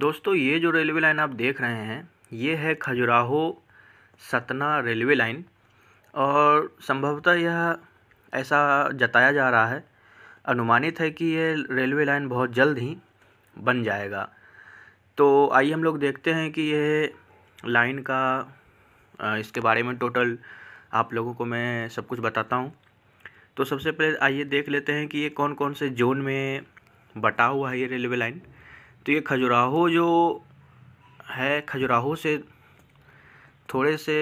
दोस्तों ये जो रेलवे लाइन आप देख रहे हैं ये है खजुराहो सतना रेलवे लाइन और संभवतः यह ऐसा जताया जा रहा है अनुमानित है कि यह रेलवे लाइन बहुत जल्द ही बन जाएगा तो आइए हम लोग देखते हैं कि यह लाइन का इसके बारे में टोटल आप लोगों को मैं सब कुछ बताता हूँ तो सबसे पहले आइए देख लेते हैं कि ये कौन कौन से जोन में बटा हुआ है ये रेलवे लाइन तो ये खजुराहो जो है खजुराहो से थोड़े से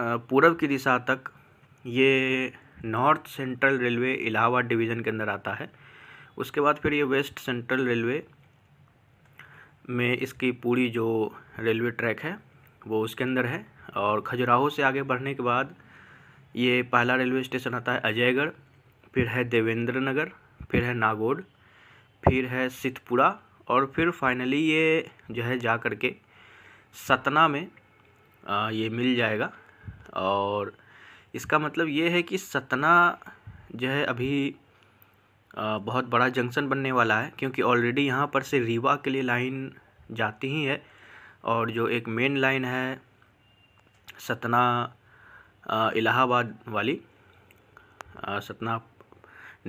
पूर्व की दिशा तक ये north central railway Allahabad division के अंदर आता है उसके बाद फिर ये वेस्ट सेंट्रल रेलवे में इसकी पूरी जो रेलवे ट्रैक है वो उसके अंदर है और खजुराहो से आगे बढ़ने के बाद ये पहला रेलवे स्टेशन आता है अजयगढ़ फिर है देवेंद्र नगर फिर है नागोड फिर है सिद्धपुरा और फिर फाइनली ये जो है जा कर के सतना में आ, ये मिल जाएगा और इसका मतलब ये है कि सतना जो है अभी आ, बहुत बड़ा जंक्शन बनने वाला है क्योंकि ऑलरेडी यहाँ पर से रीवा के लिए लाइन जाती ही है और जो एक मेन लाइन है सतना इलाहाबाद वाली आ, सतना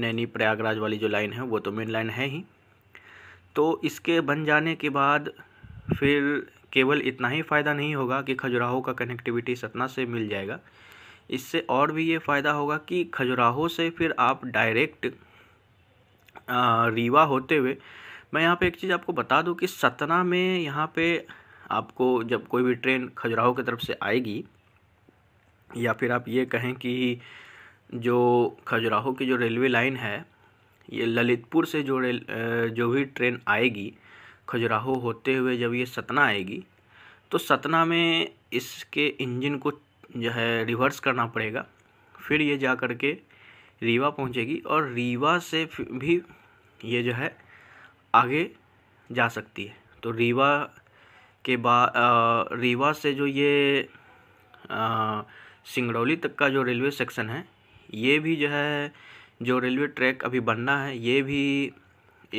नैनी प्रयागराज वाली जो लाइन है वो तो मेन लाइन है ही तो इसके बन जाने के बाद फिर केवल इतना ही फ़ायदा नहीं होगा कि खजुराहो का कनेक्टिविटी सतना से मिल जाएगा इससे और भी ये फ़ायदा होगा कि खजुराहो से फिर आप डायरेक्ट रीवा होते हुए मैं यहाँ पे एक चीज़ आपको बता दूँ कि सतना में यहाँ पे आपको जब कोई भी ट्रेन खजुराहो की तरफ से आएगी या फिर आप ये कहें कि जो खजुराहो की जो रेलवे लाइन है ये ललितपुर से जोड़े जो भी ट्रेन आएगी खजुराहो होते हुए जब ये सतना आएगी तो सतना में इसके इंजन को जो है रिवर्स करना पड़ेगा फिर ये जा कर के रीवा पहुंचेगी और रीवा से भी ये जो है आगे जा सकती है तो रीवा के बाद रीवा से जो ये सिंगरौली तक का जो रेलवे सेक्शन है ये भी जो है जो रेलवे ट्रैक अभी बनना है ये भी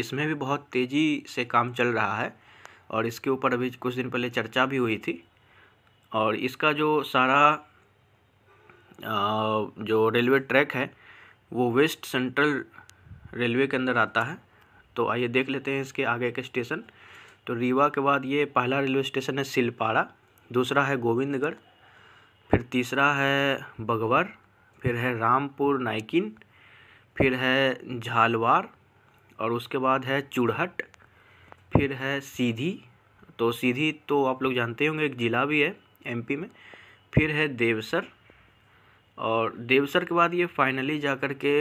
इसमें भी बहुत तेज़ी से काम चल रहा है और इसके ऊपर अभी कुछ दिन पहले चर्चा भी हुई थी और इसका जो सारा जो रेलवे ट्रैक है वो वेस्ट सेंट्रल रेलवे के अंदर आता है तो आइए देख लेते हैं इसके आगे के स्टेशन तो रीवा के बाद ये पहला रेलवे स्टेशन है सिलपाड़ा दूसरा है गोविंदगढ़ फिर तीसरा है बगवर फिर है रामपुर नाइकिन फिर है झालवार और उसके बाद है चूड़हट फिर है सीधी तो सीधी तो आप लोग जानते होंगे एक ज़िला भी है एमपी में फिर है देवसर और देवसर के बाद ये फाइनली जा कर के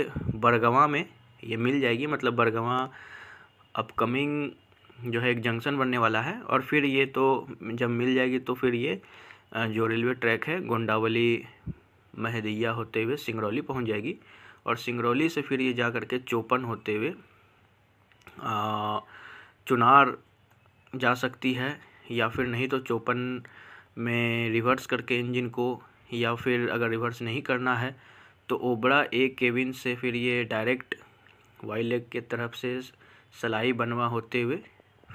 बरगवा में ये मिल जाएगी मतलब बरगवा अपकमिंग जो है एक जंक्शन बनने वाला है और फिर ये तो जब मिल जाएगी तो फिर ये जो रेलवे ट्रैक है गोंडावली महदिया होते हुए सिंगरौली पहुंच जाएगी और सिंगरौली से फिर ये जा कर के चौपन होते हुए चुनार जा सकती है या फिर नहीं तो चौपन में रिवर्स करके इंजन को या फिर अगर रिवर्स नहीं करना है तो ओबड़ा ए केबिन से फिर ये डायरेक्ट वाई लेग के तरफ से सलाई बनवा होते हुए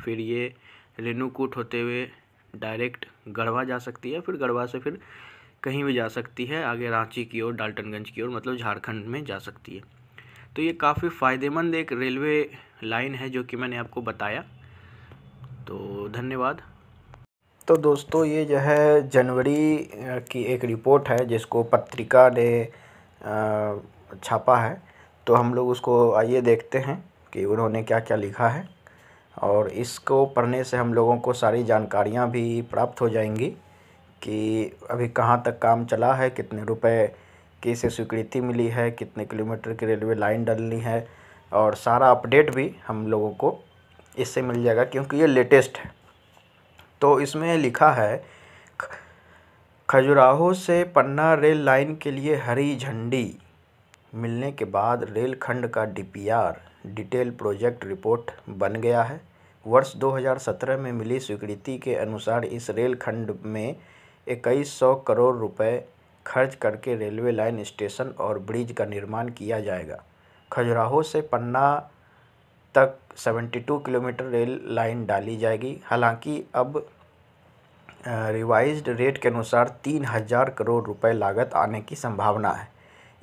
फिर ये रेणुकूट होते हुए डायरेक्ट गढ़वा जा सकती है फिर गढ़वा से फिर कहीं भी जा सकती है आगे रांची की ओर डाल्टनगंज की ओर मतलब झारखंड में जा सकती है तो ये काफ़ी फ़ायदेमंद एक रेलवे लाइन है जो कि मैंने आपको बताया तो धन्यवाद तो दोस्तों ये जो है जनवरी की एक रिपोर्ट है जिसको पत्रिका ने छापा है तो हम लोग उसको आइए देखते हैं कि उन्होंने क्या क्या लिखा है और इसको पढ़ने से हम लोगों को सारी जानकारियाँ भी प्राप्त हो जाएंगी कि अभी कहाँ तक काम चला है कितने रुपए की इसे स्वीकृति मिली है कितने किलोमीटर की रेलवे लाइन डलनी है और सारा अपडेट भी हम लोगों को इससे मिल जाएगा क्योंकि ये लेटेस्ट है तो इसमें लिखा है खजुराहो से पन्ना रेल लाइन के लिए हरी झंडी मिलने के बाद रेलखंड का डीपीआर डिटेल प्रोजेक्ट रिपोर्ट बन गया है वर्ष 2017 में मिली स्वीकृति के अनुसार इस रेलखंड में इक्कीस सौ करोड़ रुपए खर्च करके रेलवे लाइन स्टेशन और ब्रिज का निर्माण किया जाएगा खजुराहो से पन्ना तक 72 किलोमीटर रेल लाइन डाली जाएगी हालांकि अब रिवाइज्ड रेट के अनुसार तीन हज़ार करोड़ रुपए लागत आने की संभावना है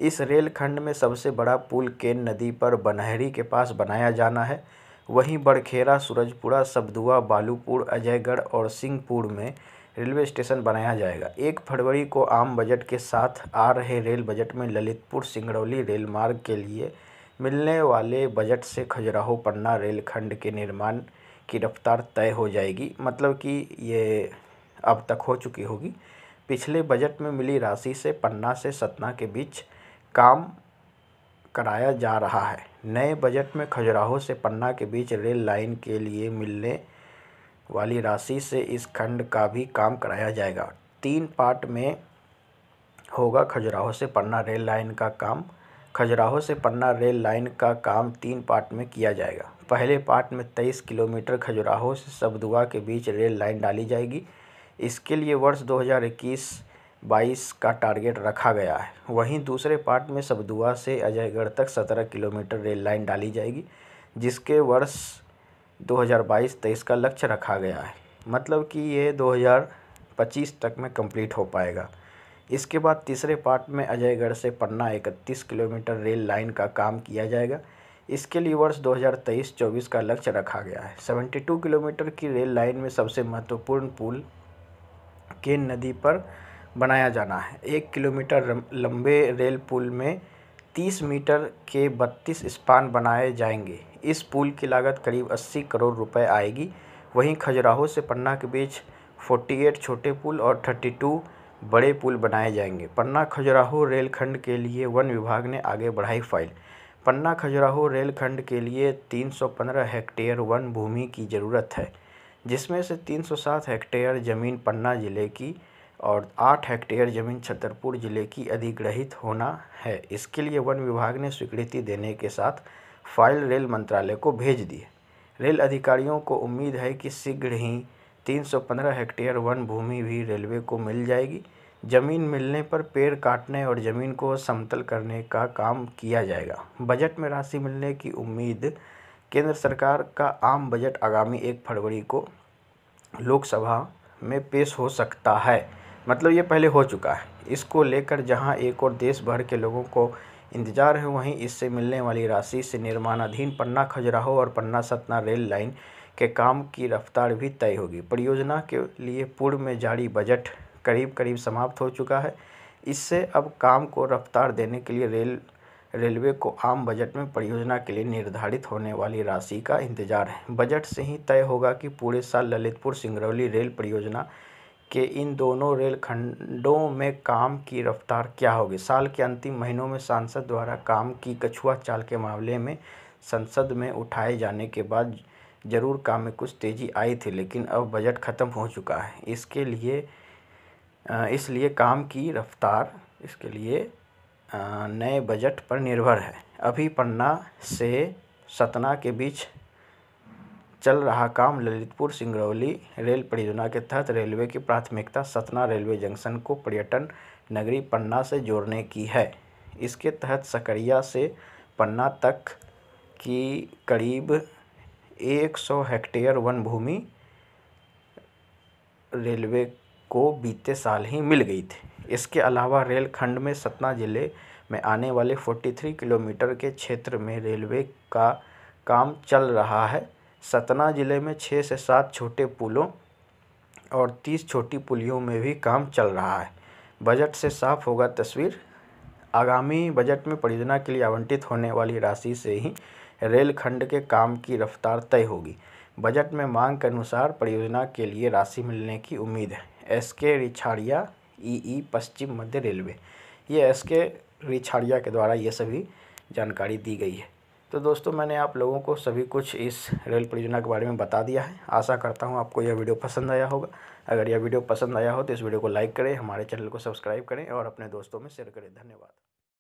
इस रेलखंड में सबसे बड़ा पुल केन नदी पर बनहरी के पास बनाया जाना है वहीं बड़खेड़ा सूरजपुरा सबदुआ बालूपुर अजयगढ़ और सिंहपुर में रेलवे स्टेशन बनाया जाएगा एक फरवरी को आम बजट के साथ आ रहे रेल बजट में ललितपुर सिंगरौली रेलमार्ग के लिए मिलने वाले बजट से खजुराहो पन्ना रेलखंड के निर्माण की रफ्तार तय हो जाएगी मतलब कि ये अब तक हो चुकी होगी पिछले बजट में मिली राशि से पन्ना से सतना के बीच काम कराया जा रहा है नए बजट में खजुराहो से पन्ना के बीच रेल लाइन के लिए मिलने वाली राशि से इस खंड का भी काम कराया जाएगा तीन पार्ट में होगा खजुराहो से पन्ना रेल लाइन का काम खजुराहो से पन्ना रेल लाइन का काम तीन पार्ट में किया जाएगा पहले पार्ट में तेईस किलोमीटर खजुराहो से सबदुआ के बीच रेल लाइन डाली जाएगी इसके लिए वर्ष 2021 22 का टारगेट रखा गया है वहीं दूसरे पार्ट में सबदुआ से अजयगढ़ तक 17 किलोमीटर रेल लाइन डाली जाएगी जिसके वर्ष 2022-23 का लक्ष्य रखा गया है मतलब कि ये 2025 तक में कंप्लीट हो पाएगा इसके बाद तीसरे पार्ट में अजयगढ़ से पन्ना 31 किलोमीटर रेल लाइन का काम किया जाएगा इसके लिए वर्ष 2023-24 का लक्ष्य रखा गया है 72 किलोमीटर की रेल लाइन में सबसे महत्वपूर्ण पुल केन नदी पर बनाया जाना है एक किलोमीटर लंबे रेल पुल में तीस मीटर के बत्तीस स्पान बनाए जाएंगे इस पुल की लागत करीब अस्सी करोड़ रुपये आएगी वहीं खजुराहो से पन्ना के बीच फोर्टी एट छोटे पुल और थर्टी टू बड़े पुल बनाए जाएंगे पन्ना खजुराहो रेलखंड के लिए वन विभाग ने आगे बढ़ाई फाइल पन्ना खजुराहो रेलखंड के लिए 315 हेक्टेयर वन भूमि की ज़रूरत है जिसमें से 307 हेक्टेयर ज़मीन पन्ना ज़िले की और आठ हेक्टेयर जमीन छतरपुर जिले की अधिग्रहित होना है इसके लिए वन विभाग ने स्वीकृति देने के साथ फाइल रेल मंत्रालय को भेज दी है रेल अधिकारियों को उम्मीद है कि शीघ्र ही 315 हेक्टेयर वन भूमि भी रेलवे को मिल जाएगी जमीन मिलने पर पेड़ काटने और ज़मीन को समतल करने का काम किया जाएगा बजट में राशि मिलने की उम्मीद केंद्र सरकार का आम बजट आगामी एक फरवरी को लोकसभा में पेश हो सकता है मतलब ये पहले हो चुका है इसको लेकर जहां एक और देश भर के लोगों को इंतजार है वहीं इससे मिलने वाली राशि से निर्माणाधीन पन्ना खजुराहो और पन्ना सतना रेल लाइन के काम की रफ्तार भी तय होगी परियोजना के लिए पूर्व में जारी बजट करीब करीब समाप्त हो चुका है इससे अब काम को रफ्तार देने के लिए रेल रेलवे को आम बजट में परियोजना के लिए निर्धारित होने वाली राशि का इंतजार है बजट से ही तय होगा कि पूरे साल ललितपुर सिंगरौली रेल परियोजना के इन दोनों रेलखंडों में काम की रफ़्तार क्या होगी साल के अंतिम महीनों में सांसद द्वारा काम की कछुआ चाल के मामले में संसद में उठाए जाने के बाद ज़रूर काम में कुछ तेज़ी आई थी लेकिन अब बजट ख़त्म हो चुका है इसके लिए इसलिए काम की रफ़्तार इसके लिए नए बजट पर निर्भर है अभी पन्ना से सतना के बीच चल रहा काम ललितपुर सिंगरौली रेल परियोजना के तहत रेलवे की प्राथमिकता सतना रेलवे जंक्शन को पर्यटन नगरी पन्ना से जोड़ने की है इसके तहत सकरिया से पन्ना तक की करीब 100 हेक्टेयर वन भूमि रेलवे को बीते साल ही मिल गई थी इसके अलावा रेल खंड में सतना ज़िले में आने वाले 43 किलोमीटर के क्षेत्र में रेलवे का काम चल रहा है सतना ज़िले में छः से सात छोटे पुलों और तीस छोटी पुलियों में भी काम चल रहा है बजट से साफ होगा तस्वीर आगामी बजट में परियोजना के लिए आवंटित होने वाली राशि से ही रेल खंड के काम की रफ्तार तय होगी बजट में मांग के अनुसार परियोजना के लिए राशि मिलने की उम्मीद है एस के रिछाड़िया ई पश्चिम मध्य रेलवे ये एस के रिछाड़िया के द्वारा ये सभी जानकारी दी गई है तो दोस्तों मैंने आप लोगों को सभी कुछ इस रेल परियोजना के बारे में बता दिया है आशा करता हूँ आपको यह वीडियो पसंद आया होगा अगर यह वीडियो पसंद आया हो तो इस वीडियो को लाइक करें हमारे चैनल को सब्सक्राइब करें और अपने दोस्तों में शेयर करें धन्यवाद